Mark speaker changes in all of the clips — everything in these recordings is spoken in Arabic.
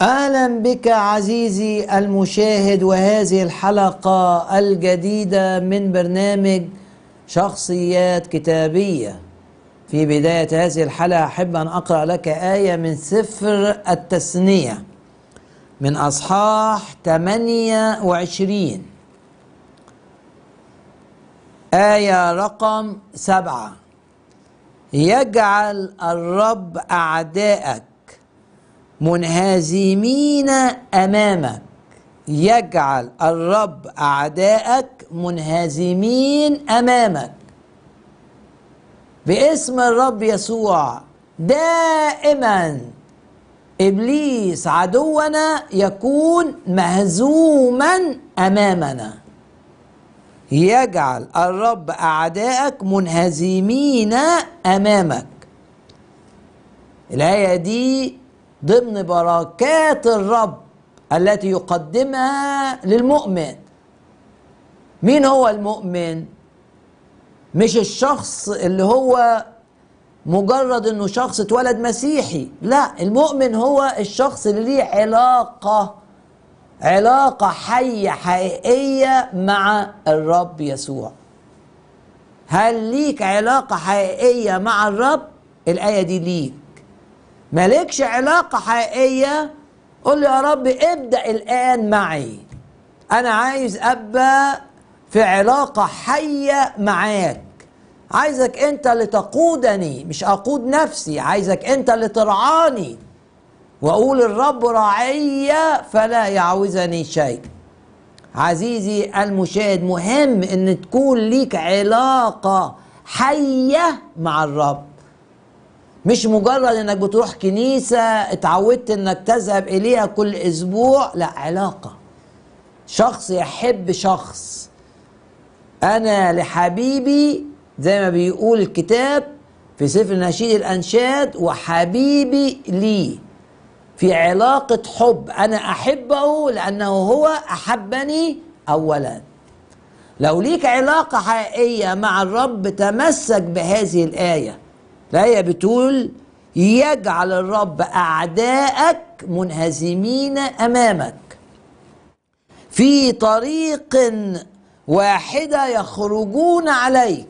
Speaker 1: اهلا بك عزيزي المشاهد وهذه الحلقه الجديده من برنامج شخصيات كتابيه في بدايه هذه الحلقه احب ان اقرا لك ايه من سفر التثنيه من اصحاح 28 ايه رقم سبعه يجعل الرب اعداءك منهزمين امامك يجعل الرب اعدائك منهزمين امامك باسم الرب يسوع دائما ابليس عدونا يكون مهزوما امامنا يجعل الرب اعدائك منهزمين امامك الايه دي ضمن بركات الرب التي يقدمها للمؤمن مين هو المؤمن مش الشخص اللي هو مجرد انه شخص اتولد مسيحي لا المؤمن هو الشخص اللي ليه علاقه علاقه حيه حقيقيه مع الرب يسوع هل ليك علاقه حقيقيه مع الرب الايه دي ليك مالكش علاقة حقيقية قول لي يا رب ابدأ الآن معي أنا عايز أبقى في علاقة حية معاك عايزك أنت اللي تقودني مش أقود نفسي عايزك أنت اللي ترعاني وأقول الرب راعية فلا يعوزني شيء عزيزي المشاهد مهم أن تكون ليك علاقة حية مع الرب مش مجرد انك بتروح كنيسه اتعودت انك تذهب اليها كل اسبوع لا علاقه شخص يحب شخص انا لحبيبي زي ما بيقول الكتاب في سفر نشيد الانشاد وحبيبي لي في علاقه حب انا احبه لانه هو احبني اولا لو ليك علاقه حقيقيه مع الرب تمسك بهذه الايه الآية بتقول يجعل الرب أعداءك منهزمين أمامك في طريق واحدة يخرجون عليك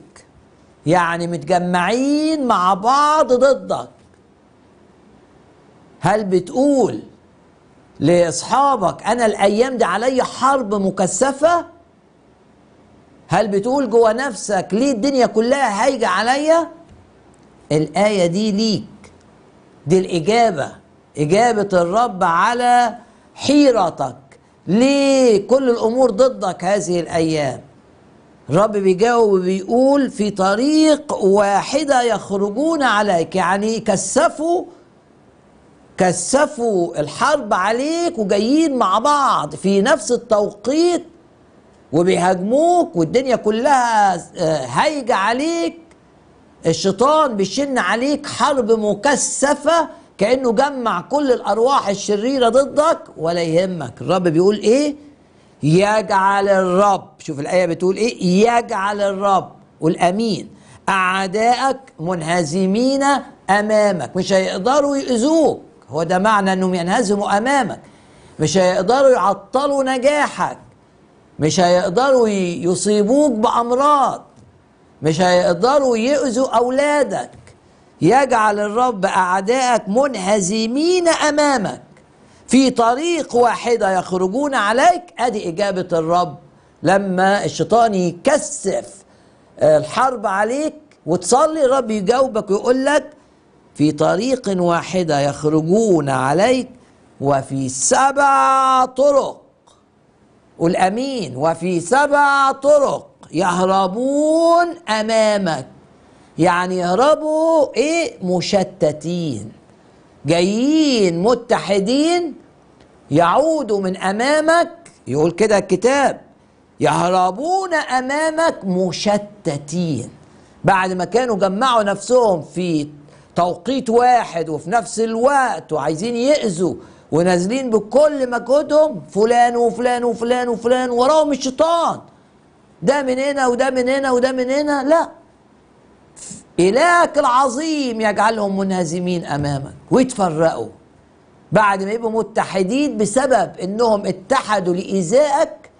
Speaker 1: يعني متجمعين مع بعض ضدك هل بتقول لأصحابك أنا الأيام دي علي حرب مكثفة هل بتقول جوه نفسك ليه الدنيا كلها هايجة عليا الآية دي ليك دي الإجابة إجابة الرب على حيرتك ليه كل الأمور ضدك هذه الأيام الرب بيجاوب وبيقول في طريق واحدة يخرجون عليك يعني كثفوا كثفوا الحرب عليك وجايين مع بعض في نفس التوقيت وبيهاجموك والدنيا كلها آه، هايجة عليك الشيطان بيشن عليك حرب مكثفة كأنه جمع كل الأرواح الشريرة ضدك ولا يهمك الرب بيقول إيه يجعل الرب شوف الآية بتقول إيه يجعل الرب والأمين أعدائك منهزمين أمامك مش هيقدروا يؤذوك هو ده معنى أنهم ينهزموا أمامك مش هيقدروا يعطلوا نجاحك مش هيقدروا يصيبوك بأمراض مش هيقدروا يؤذوا أولادك يجعل الرب أعدائك منهزمين أمامك في طريق واحدة يخرجون عليك أدي إجابة الرب لما الشيطان يكثف آه، الحرب عليك وتصلي الرب يجاوبك ويقول لك في طريق واحدة يخرجون عليك وفي سبع طرق قل أمين وفي سبع طرق يهربون امامك يعني يهربوا ايه مشتتين جايين متحدين يعودوا من امامك يقول كده الكتاب يهربون امامك مشتتين بعد ما كانوا جمعوا نفسهم في توقيت واحد وفي نفس الوقت وعايزين يأذوا ونازلين بكل مجهودهم فلان وفلان وفلان وفلان وراهم الشيطان ده من هنا وده من هنا وده من هنا لا إلهك العظيم يجعلهم منهزمين أمامك ويتفرقوا بعد ما يبقوا متحدين بسبب انهم اتحدوا لإيذائك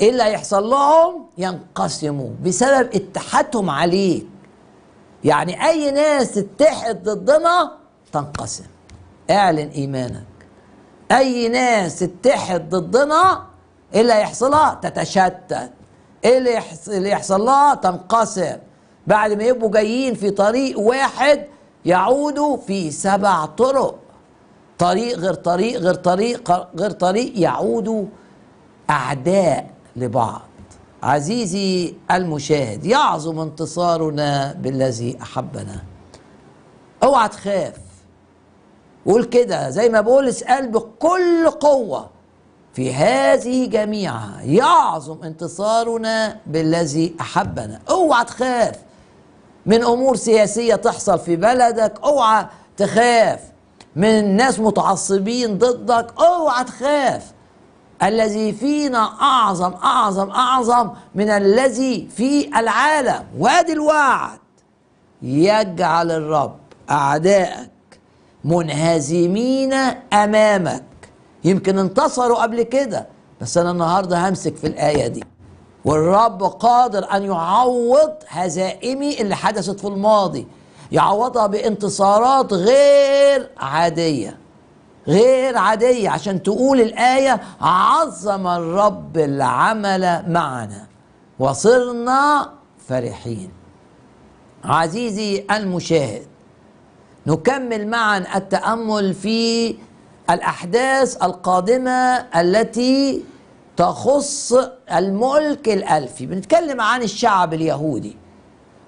Speaker 1: ايه اللي هيحصل لهم؟ ينقسموا بسبب اتحادهم عليك يعني اي ناس تتحد ضدنا تنقسم اعلن ايمانك اي ناس تتحد ضدنا ايه اللي هيحصلها؟ تتشتت ايه اللي, إيه اللي يحصل لها تنقسم بعد ما يبقوا جايين في طريق واحد يعودوا في سبع طرق طريق غير طريق غير طريق غير طريق يعودوا اعداء لبعض عزيزي المشاهد يعظم انتصارنا بالذي احبنا اوعى تخاف قول كده زي ما بقول اسال بكل قوه في هذه جميعها يعظم انتصارنا بالذي احبنا اوعى تخاف من امور سياسيه تحصل في بلدك اوعى تخاف من ناس متعصبين ضدك اوعى تخاف الذي فينا اعظم اعظم اعظم من الذي في العالم وادي الوعد يجعل الرب اعدائك منهزمين امامك يمكن انتصروا قبل كده بس انا النهارده همسك في الايه دي والرب قادر ان يعوض هزائمي اللي حدثت في الماضي يعوضها بانتصارات غير عاديه غير عاديه عشان تقول الايه عظم الرب العمل معنا وصرنا فرحين عزيزي المشاهد نكمل معا التامل في الأحداث القادمة التي تخص الملك الألفي بنتكلم عن الشعب اليهودي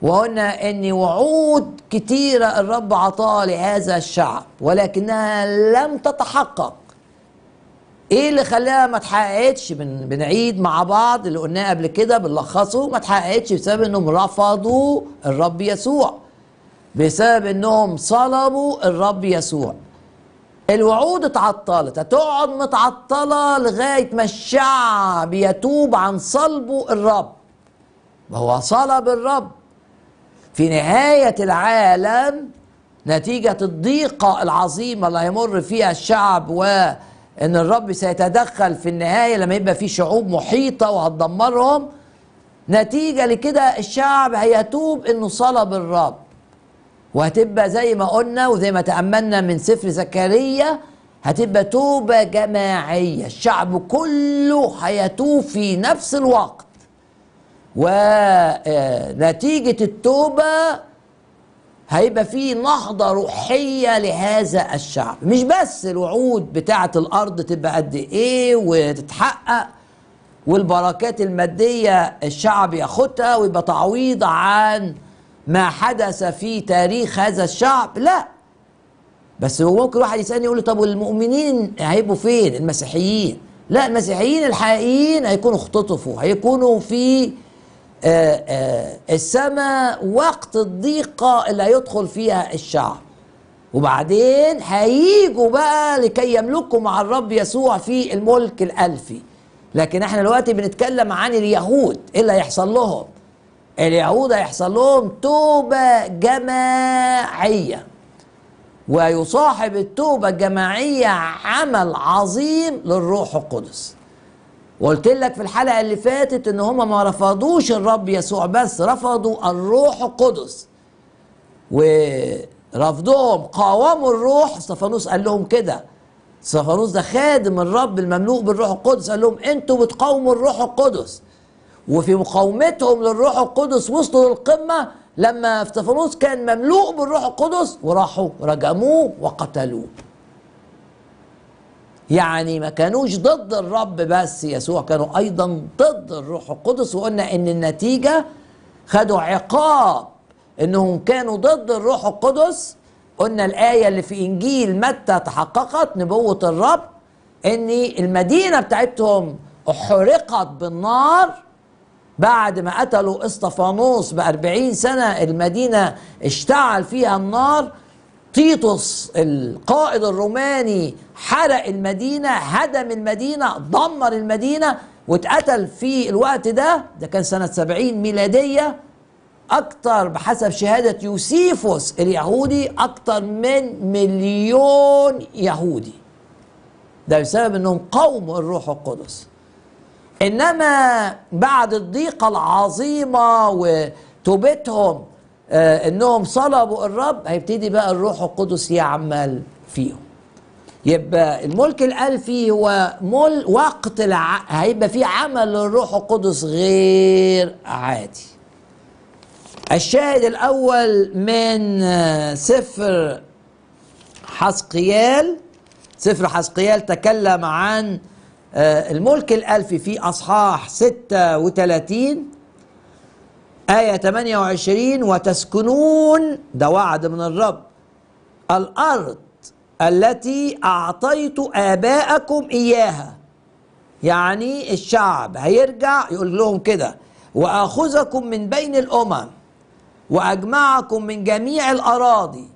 Speaker 1: وقلنا ان وعود كتيره الرب عطاها لهذا الشعب ولكنها لم تتحقق ايه اللي خلاها ما تحققتش بن بنعيد مع بعض اللي قلناه قبل كده بنلخصه ما تحققتش بسبب انهم رفضوا الرب يسوع بسبب انهم صلبوا الرب يسوع الوعود اتعطلت هتقعد متعطله لغايه ما الشعب يتوب عن صلبه الرب ما هو صلب الرب في نهايه العالم نتيجه الضيقه العظيمه اللي هيمر فيها الشعب وان الرب سيتدخل في النهايه لما يبقى في شعوب محيطه وهتدمرهم نتيجه لكده الشعب هيتوب انه صلب الرب وهتبقى زي ما قلنا وزي ما تأملنا من سفر زكريا هتبقى توبة جماعية الشعب كله هيتوب في نفس الوقت ونتيجة آه، التوبة هيبقى في نهضة روحية لهذا الشعب مش بس الوعود بتاعة الأرض تبقى قد إيه وتتحقق والبركات المادية الشعب ياخدها ويبقى تعويض عن ما حدث في تاريخ هذا الشعب لا بس هو ممكن واحد يسالني يقول لي طب والمؤمنين هيبقوا فين المسيحيين لا المسيحيين الحقيقيين هيكونوا اختطفوا هيكونوا في آه، آه، السماء وقت الضيقة اللي هيدخل فيها الشعب وبعدين هيجوا بقى لكي يملكوا مع الرب يسوع في الملك الألفي لكن احنا دلوقتي بنتكلم عن اليهود ايه اللي هيحصل لهم اليهود هيحصل لهم توبة جماعية ويصاحب التوبة الجماعية عمل عظيم للروح القدس وقلت لك في الحلقة اللي فاتت ان هم ما رفضوش الرب يسوع بس رفضوا الروح القدس ورفضهم قاوموا الروح استفانوس قال لهم كده استفانوس ده خادم الرب المملوء بالروح القدس قال لهم انتوا بتقاوموا الروح القدس وفي مقاومتهم للروح القدس وصلوا للقمة لما افتفانوس كان مملوء بالروح القدس وراحوا رجموه وقتلوه يعني ما كانوش ضد الرب بس يسوع كانوا أيضا ضد الروح القدس وقلنا إن النتيجة خدوا عقاب إنهم كانوا ضد الروح القدس قلنا الآية اللي في إنجيل متى تحققت نبوة الرب إن المدينة بتاعتهم أحرقت بالنار بعد ما قتلوا اسطفانوس بأربعين سنة المدينة اشتعل فيها النار تيتوس القائد الروماني حرق المدينة هدم المدينة دمر المدينة واتقتل في الوقت ده ده كان سنة سبعين ميلادية أكتر بحسب شهادة يوسيفوس اليهودي أكتر من مليون يهودي ده بسبب أنهم قوم الروح القدس انما بعد الضيقه العظيمه وتوبتهم آه، انهم صلبوا الرب هيبتدي بقى الروح القدس يعمل فيهم يبقى الملك الالفي هو مل وقت الع... هيبقى فيه عمل للروح القدس غير عادي الشاهد الاول من آه، سفر حسقيال سفر حسقيال تكلم عن آه، الملك الألفي في أصحاح 36 آية 28 وتسكنون ده وعد من الرب الأرض التي أعطيت آباءكم إياها يعني الشعب هيرجع يقول لهم كده وآخذكم من بين الأمم وأجمعكم من جميع الأراضي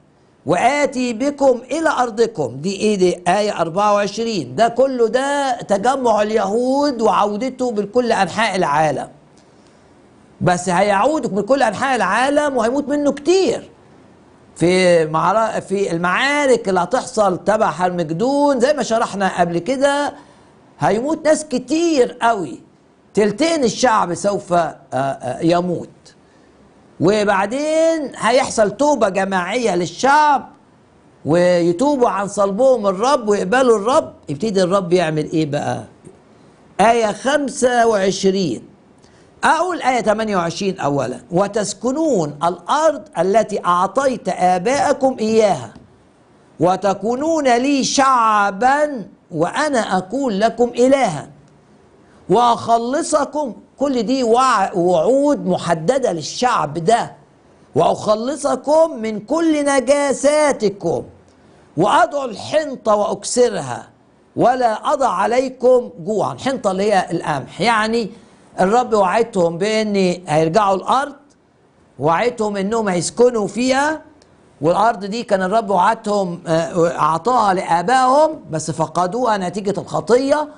Speaker 1: وآتي بكم إلى أرضكم دي إيه دي آية 24 ده كله ده تجمع اليهود وعودته من كل أنحاء العالم بس هيعودك من كل أنحاء العالم وهيموت منه كتير في في المعارك اللي هتحصل تبع حرمجدون زي ما شرحنا قبل كده هيموت ناس كتير قوي تلتين الشعب سوف آه، آه، يموت وبعدين هيحصل توبة جماعية للشعب ويتوبوا عن صلبهم الرب ويقبلوا الرب يبتدي الرب يعمل ايه بقى آية 25 أقول آية 28 أولا وتسكنون الأرض التي أعطيت آبائكم إياها وتكونون لي شعبا وأنا أكون لكم إلها وأخلصكم كل دي وعود محدده للشعب ده واخلصكم من كل نجاساتكم وأضع الحنطة وأكسرها ولا أضع عليكم جوعا حنطه اللي هي القمح يعني الرب وعدتهم بأن هيرجعوا الأرض وعدتهم أنهم هيسكنوا فيها والأرض دي كان الرب وعدتهم آه، أعطاها لآبائهم بس فقدوها نتيجة الخطية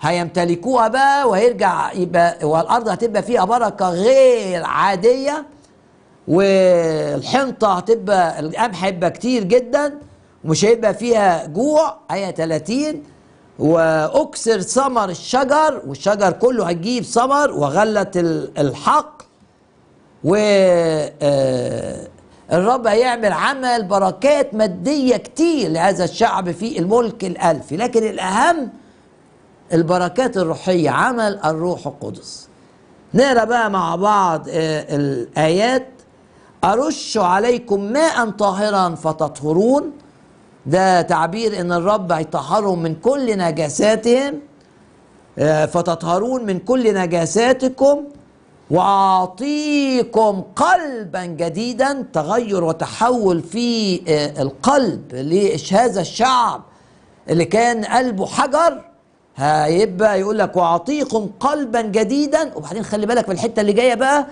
Speaker 1: هيمتلكوها بقى وهيرجع يبقى والارض هتبقى فيها بركه غير عاديه والحنطه هتبقى القمح هيبقى كتير جدا ومش هيبقى فيها جوع ايه 30 واكسر ثمر الشجر والشجر كله هتجيب ثمر وغلت الحق و آه، الرب هيعمل عمل بركات مادية كتير لهذا الشعب في الملك الألفي لكن الأهم البركات الروحية عمل الروح القدس نقرا بقى مع بعض آه، الآيات أرش عليكم ماء طاهرا فتطهرون ده تعبير ان الرب هيطهرهم من كل نجاساتهم آه، فتطهرون من كل نجاساتكم واعطيكم قلبا جديدا تغير وتحول في آه، القلب لهذا الشعب اللي كان قلبه حجر هيبقى يقول لك واعطيكم قلبا جديدا وبعدين خلي بالك في الحته اللي جايه بقى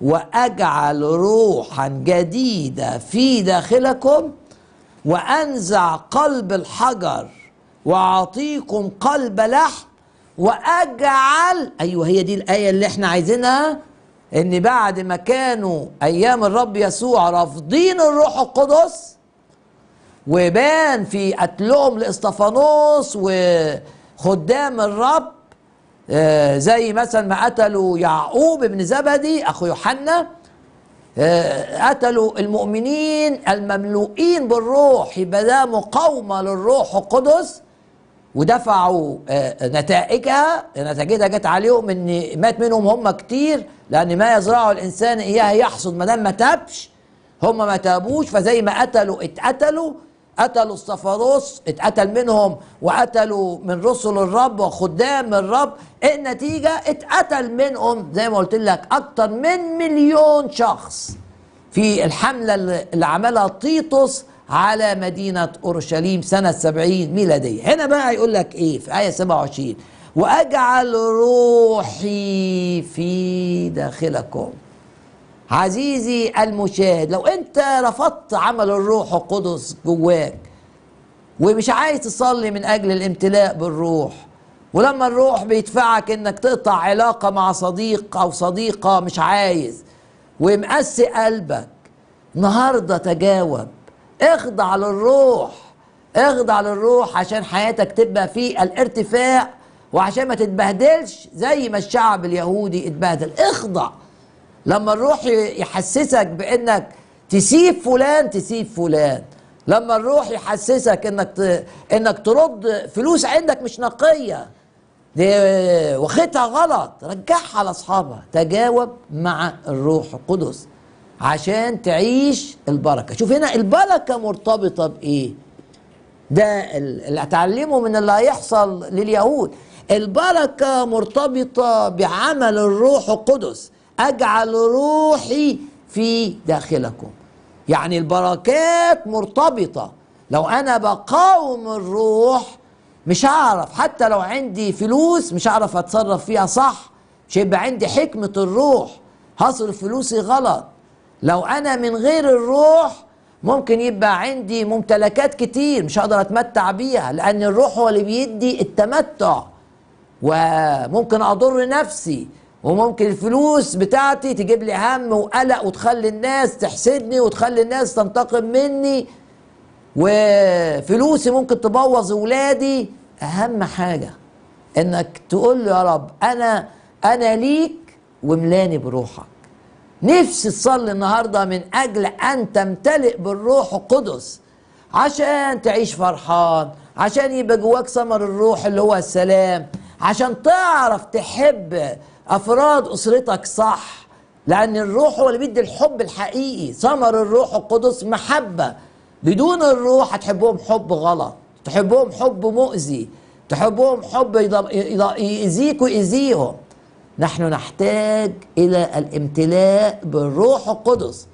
Speaker 1: واجعل روحا جديده في داخلكم وانزع قلب الحجر واعطيكم قلب لحم واجعل ايوه هي دي الايه اللي احنا عايزينها ان بعد ما كانوا ايام الرب يسوع رافضين الروح القدس وبان في قتلهم لاستفانوس و خدام الرب آه، زي مثلا ما قتلوا يعقوب بن زبدي اخو يوحنا آه، قتلوا المؤمنين المملوئين بالروح يبقى ده مقاومه للروح القدس ودفعوا آه، نتائجها نتائجها جت عليهم ان مات منهم هم كتير لان ما يزرعه الانسان اياها يحصد ما دام ما تابش هم ما تابوش فزي ما قتلوا اتقتلوا قتلوا الصفاروس اتقتل منهم وقتلوا من رسل الرب وخدام الرب النتيجة اتقتل منهم زي ما قلت لك أكتر من مليون شخص في الحملة اللي عملها تيتوس على مدينة أورشليم سنة 70 ميلادية هنا بقى يقول لك إيه في آية 27 وأجعل روحي في داخلكم عزيزي المشاهد لو انت رفضت عمل الروح القدس جواك ومش عايز تصلي من اجل الامتلاء بالروح ولما الروح بيدفعك انك تقطع علاقه مع صديق او صديقه مش عايز ومقسي قلبك النهارده تجاوب اخضع للروح اخضع للروح عشان حياتك تبقى في الارتفاع وعشان ما تتبهدلش زي ما الشعب اليهودي اتبهدل اخضع لما الروح يحسسك بانك تسيب فلان تسيب فلان لما الروح يحسسك انك ت... انك ترد فلوس عندك مش نقيه دي واخدها غلط رجعها لاصحابها تجاوب مع الروح القدس عشان تعيش البركه شوف هنا البركه مرتبطه بايه ده اللي اتعلمه من اللي هيحصل لليهود البركه مرتبطه بعمل الروح القدس أجعل روحي في داخلكم يعني البركات مرتبطة لو أنا بقاوم الروح مش هعرف حتى لو عندي فلوس مش هعرف أتصرف فيها صح مش هيبقى عندي حكمة الروح هصرف فلوسي غلط لو أنا من غير الروح ممكن يبقى عندي ممتلكات كتير مش هقدر أتمتع بيها لأن الروح هو اللي بيدي التمتع وممكن أضر نفسي وممكن الفلوس بتاعتي تجيب لي هم وقلق وتخلي الناس تحسدني وتخلي الناس تنتقم مني وفلوسي ممكن تبوظ ولادي اهم حاجه انك تقول له يا رب انا انا ليك وملاني بروحك نفسي تصلي النهارده من اجل ان تمتلئ بالروح القدس عشان تعيش فرحان عشان يبقى جواك ثمر الروح اللي هو السلام عشان تعرف تحب افراد اسرتك صح لان الروح هو اللي بيدي الحب الحقيقي ثمر الروح القدس محبه بدون الروح هتحبهم حب غلط تحبهم حب مؤذي تحبهم حب يأذيك ويأذيهم نحن نحتاج إلى الامتلاء بالروح القدس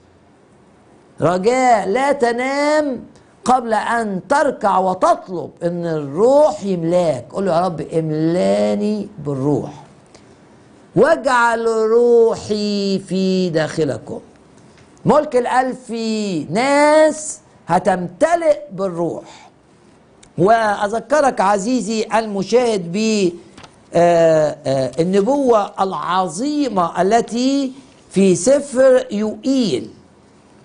Speaker 1: رجاء لا تنام قبل أن تركع وتطلب أن الروح يملاك قل له يا رب املاني بالروح واجعل روحي في داخلكم ملك الألف ناس هتمتلئ بالروح وأذكرك عزيزي المشاهد ب آه، آه، النبوة العظيمة التي في سفر يوئيل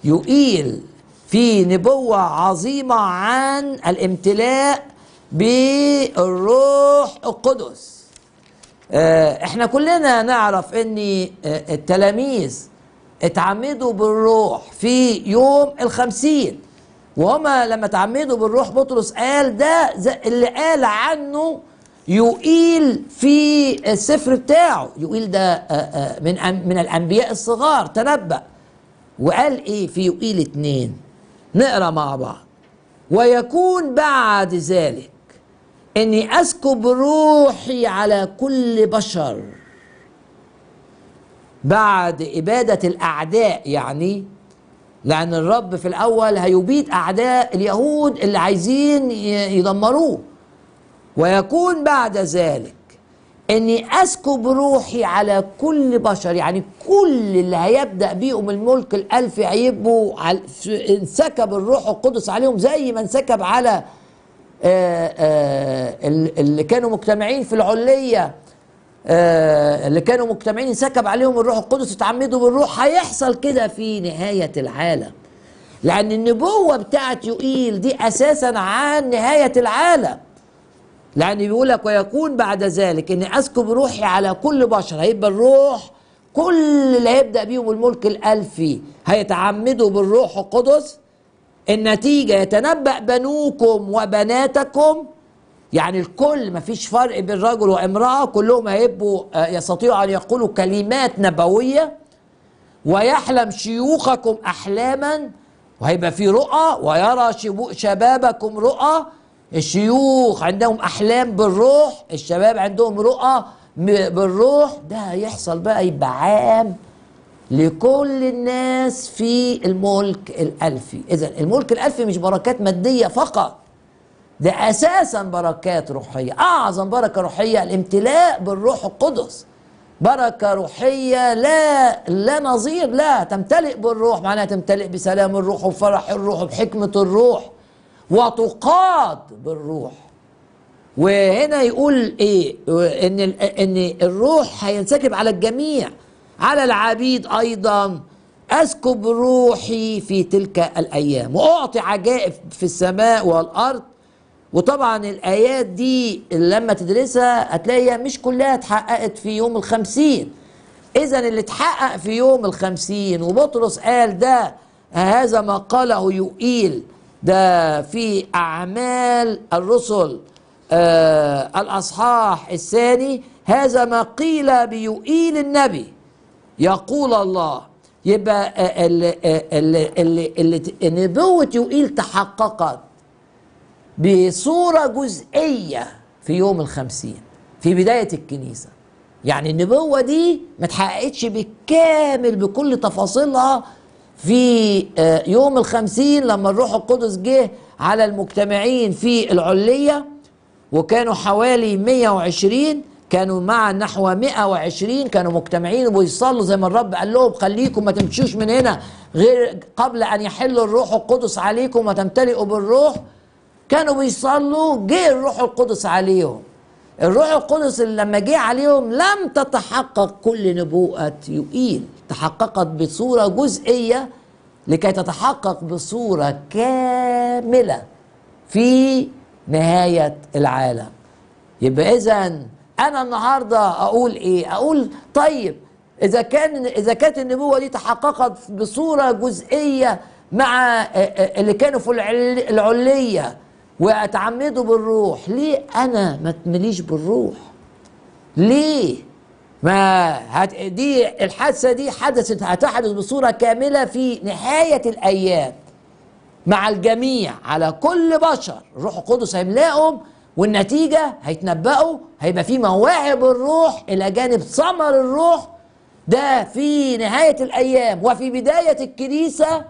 Speaker 1: يوئيل في نبوة عظيمة عن الامتلاء بالروح القدس آه، احنا كلنا نعرف ان آه، التلاميذ اتعمدوا بالروح في يوم الخمسين وهما لما اتعمدوا بالروح بطرس قال ده اللي قال عنه يقيل في السفر بتاعه يقيل ده آه، من من الانبياء الصغار تنبأ وقال ايه في يقيل اتنين نقرا مع بعض ويكون بعد ذلك اني اسكب روحي على كل بشر بعد اباده الاعداء يعني لان الرب في الاول هيبيد اعداء اليهود اللي عايزين يدمروه ويكون بعد ذلك اني اسكب روحي على كل بشر يعني كل اللي هيبدا بيهم الملك الألف هيبقوا انسكب الروح القدس عليهم زي ما انسكب على آه، آه، اللي كانوا مجتمعين في العليه آه، اللي كانوا مجتمعين سكب عليهم الروح القدس اتعمدوا بالروح هيحصل كده في نهايه العالم لان النبوه بتاعت يقيل دي اساسا عن نهايه العالم لان بيقول لك ويكون بعد ذلك اني اسكب روحي على كل بشر هيبقى الروح كل اللي هيبدا بيهم الملك الالفي هيتعمدوا بالروح القدس النتيجة يتنبأ بنوكم وبناتكم يعني الكل مفيش فرق بين رجل وامرأة كلهم هيبقوا آه، يستطيعوا أن يقولوا كلمات نبوية ويحلم شيوخكم أحلاما وهيبقى في رؤى ويرى شبابكم رؤى الشيوخ عندهم أحلام بالروح الشباب عندهم رؤى بالروح ده هيحصل بقى يبقى عام لكل الناس في الملك الألفي إذا الملك الألفي مش بركات مادية فقط ده أساسا بركات روحية أعظم بركة روحية الامتلاء بالروح القدس بركة روحية لا لا نظير لا تمتلئ بالروح معناها تمتلئ بسلام الروح وفرح الروح وبحكمة الروح وتقاد بالروح وهنا يقول ايه ان ان الروح هينسكب على الجميع على العبيد أيضا أسكب روحي في تلك الأيام وأعطي عجائب في السماء والأرض وطبعا الآيات دي لما تدرسها هتلاقيها مش كلها اتحققت في يوم الخمسين إذا اللي اتحقق في يوم الخمسين وبطرس قال ده هذا ما قاله يؤيل ده في أعمال الرسل آه الأصحاح الثاني هذا ما قيل بيؤيل النبي يقول الله يبقى نبوة يوئيل تحققت بصورة جزئية في يوم الخمسين في بداية الكنيسة يعني النبوة دي ما اتحققتش بالكامل بكل تفاصيلها في آه، يوم الخمسين لما الروح القدس جه على المجتمعين في العلية وكانوا حوالي 120 كانوا مع نحو 120 كانوا مجتمعين وبيصلوا زي ما الرب قال لهم خليكم ما تمشوش من هنا غير قبل ان يحل الروح القدس عليكم وتمتلئوا بالروح كانوا بيصلوا جه الروح القدس عليهم الروح القدس اللي لما جه عليهم لم تتحقق كل نبوءة يؤيل تحققت بصورة جزئية لكي تتحقق بصورة كاملة في نهاية العالم يبقى إذا انا النهارده اقول ايه اقول طيب اذا كان اذا كانت النبوه دي تحققت بصوره جزئيه مع آه، آه، اللي كانوا في العليه واتعمدوا بالروح ليه انا ما تمليش بالروح ليه ما هت دي الحادثه دي حدثت هتحدث بصوره كامله في نهايه الايام مع الجميع على كل بشر الروح القدس هيملاهم والنتيجه هيتنبأوا هيبقى في مواهب الروح الى جانب ثمر الروح ده في نهايه الايام وفي بدايه الكنيسه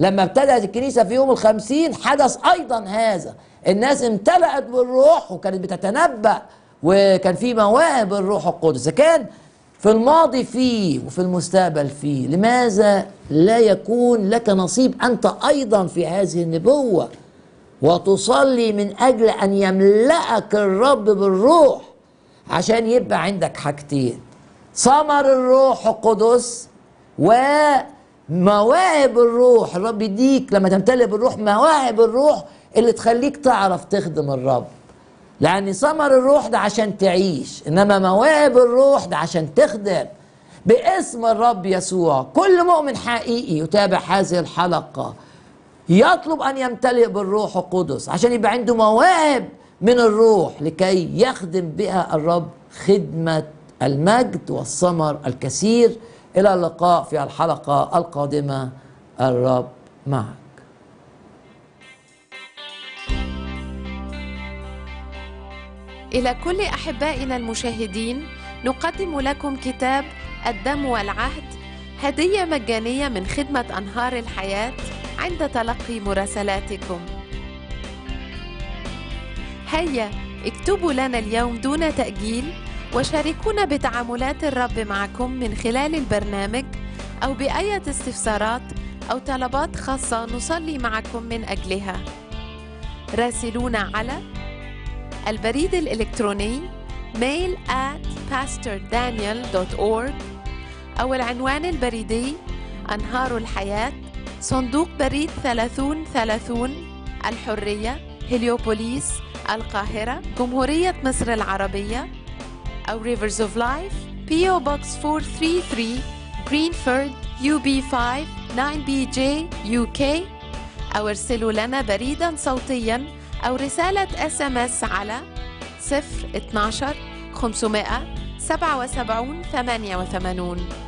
Speaker 1: لما ابتدأت الكنيسة في يوم الخمسين حدث أيضا هذا الناس امتلأت بالروح وكانت بتتنبأ وكان في مواهب الروح القدس كان في الماضي فيه وفي المستقبل فيه لماذا لا يكون لك نصيب أنت أيضا في هذه النبوة وتصلي من أجل أن يملأك الرب بالروح عشان يبقى عندك حاجتين ثمر الروح القدس ومواهب الروح الرب يديك لما تمتلئ بالروح مواهب الروح اللي تخليك تعرف تخدم الرب لأن ثمر الروح ده عشان تعيش إنما مواهب الروح ده عشان تخدم باسم الرب يسوع كل مؤمن حقيقي يتابع هذه الحلقة يطلب أن يمتلئ بالروح القدس عشان يبقى عنده مواهب من الروح لكي يخدم بها الرب خدمة المجد والثمر الكثير إلى اللقاء في الحلقة القادمة الرب معك
Speaker 2: إلى كل أحبائنا المشاهدين نقدم لكم كتاب الدم والعهد هدية مجانية من خدمة أنهار الحياة عند تلقي مراسلاتكم هيا اكتبوا لنا اليوم دون تأجيل وشاركونا بتعاملات الرب معكم من خلال البرنامج أو بأية استفسارات أو طلبات خاصة نصلي معكم من أجلها راسلونا على البريد الإلكتروني mail at pastordaniel.org أو العنوان البريدي أنهار الحياة صندوق بريد 30 30 الحرية هليوبوليس القاهرة جمهورية مصر العربية أو أوف لايف بي PO Box 433 Greenford UB5 9BJ UK أو ارسلوا لنا بريدا صوتيا أو رسالة اس ام اس على 012 500 77 88